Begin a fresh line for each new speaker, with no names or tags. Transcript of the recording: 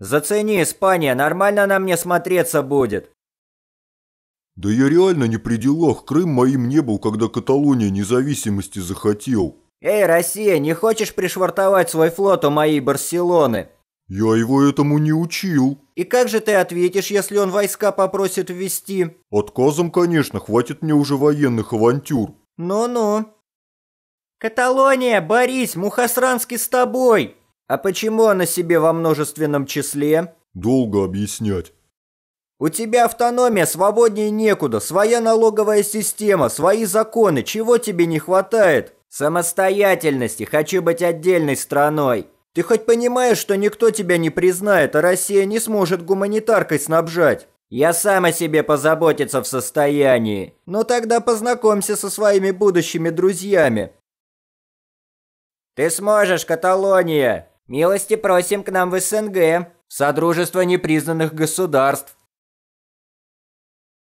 Зацени, Испания, нормально на мне смотреться будет.
Да я реально не при делах, Крым моим не был, когда Каталония независимости захотел.
Эй, Россия, не хочешь пришвартовать свой флот у моей Барселоны?
Я его этому не учил. И как же ты ответишь, если он войска попросит ввести? Отказом, конечно, хватит мне уже военных авантюр.
Ну-ну. Каталония, Борис, Мухасранский с тобой! А почему она себе во множественном числе? Долго объяснять. У тебя автономия, свободнее некуда, своя налоговая система, свои законы, чего тебе не хватает? Самостоятельности, хочу быть отдельной страной. Ты хоть понимаешь, что никто тебя не признает, а Россия не сможет гуманитаркой снабжать? Я сам о себе позаботиться в состоянии. Но ну тогда познакомься со своими будущими друзьями. Ты сможешь, Каталония! «Милости просим к нам в СНГ, в Содружество непризнанных государств,